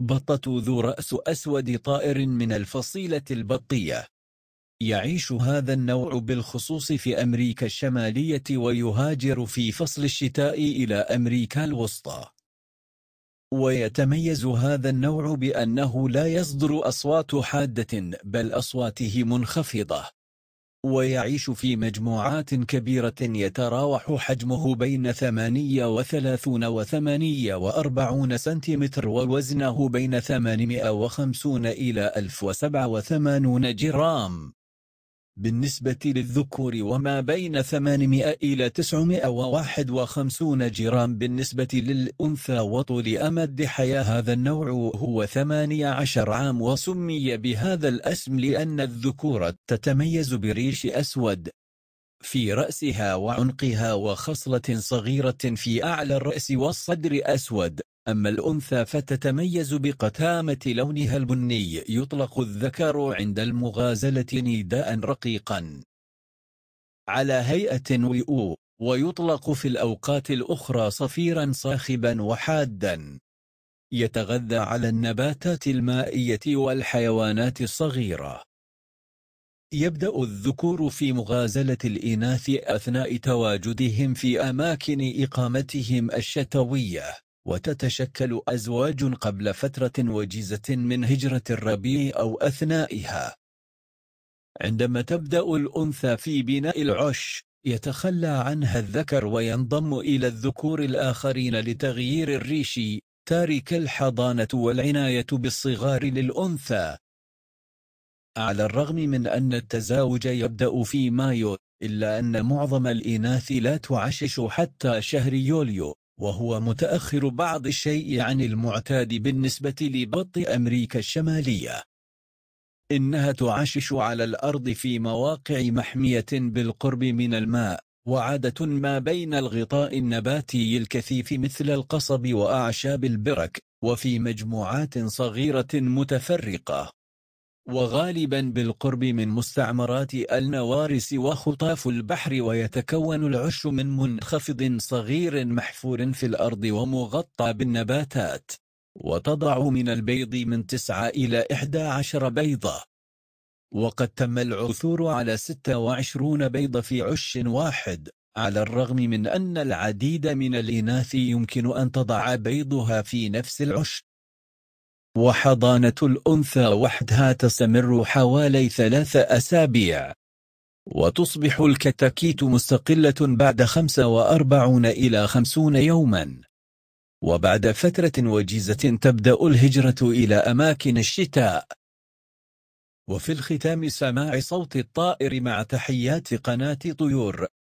بطة ذو رأس أسود طائر من الفصيلة البطية يعيش هذا النوع بالخصوص في أمريكا الشمالية ويهاجر في فصل الشتاء إلى أمريكا الوسطى ويتميز هذا النوع بأنه لا يصدر أصوات حادة بل أصواته منخفضة ويعيش في مجموعات كبيرة يتراوح حجمه بين 38 و 48 سنتيمتر ووزنه بين 850 إلى 1087 جرام بالنسبة للذكور وما بين 800 إلى 951 جرام بالنسبة للأنثى وطول أمد حياة هذا النوع هو 18 عام وسمي بهذا الاسم لأن الذكور تتميز بريش أسود في رأسها وعنقها وخصلة صغيرة في أعلى الرأس والصدر أسود أما الأنثى فتتميز بقتامة لونها البني يطلق الذكر عند المغازلة نداء رقيقا على هيئة وئو ويطلق في الأوقات الأخرى صفيرا صاخبا وحادا يتغذى على النباتات المائية والحيوانات الصغيرة يبدأ الذكور في مغازلة الإناث أثناء تواجدهم في أماكن إقامتهم الشتوية وتتشكل أزواج قبل فترة وجيزة من هجرة الربيع أو أثنائها عندما تبدأ الأنثى في بناء العش يتخلى عنها الذكر وينضم إلى الذكور الآخرين لتغيير الريش تارك الحضانة والعناية بالصغار للأنثى على الرغم من أن التزاوج يبدأ في مايو إلا أن معظم الإناث لا تعشش حتى شهر يوليو وهو متأخر بعض الشيء عن المعتاد بالنسبة لبط أمريكا الشمالية إنها تعشش على الأرض في مواقع محمية بالقرب من الماء وعادة ما بين الغطاء النباتي الكثيف مثل القصب وأعشاب البرك وفي مجموعات صغيرة متفرقة وغالبا بالقرب من مستعمرات النوارس وخطاف البحر ويتكون العش من منخفض صغير محفور في الأرض ومغطى بالنباتات وتضع من البيض من 9 إلى 11 بيضة وقد تم العثور على 26 بيضة في عش واحد على الرغم من أن العديد من الإناث يمكن أن تضع بيضها في نفس العش وحضانة الأنثى وحدها تستمر حوالي ثلاث أسابيع وتصبح الكتاكيت مستقلة بعد 45 إلى 50 يوما وبعد فترة وجيزة تبدأ الهجرة إلى أماكن الشتاء وفي الختام سماع صوت الطائر مع تحيات قناة طيور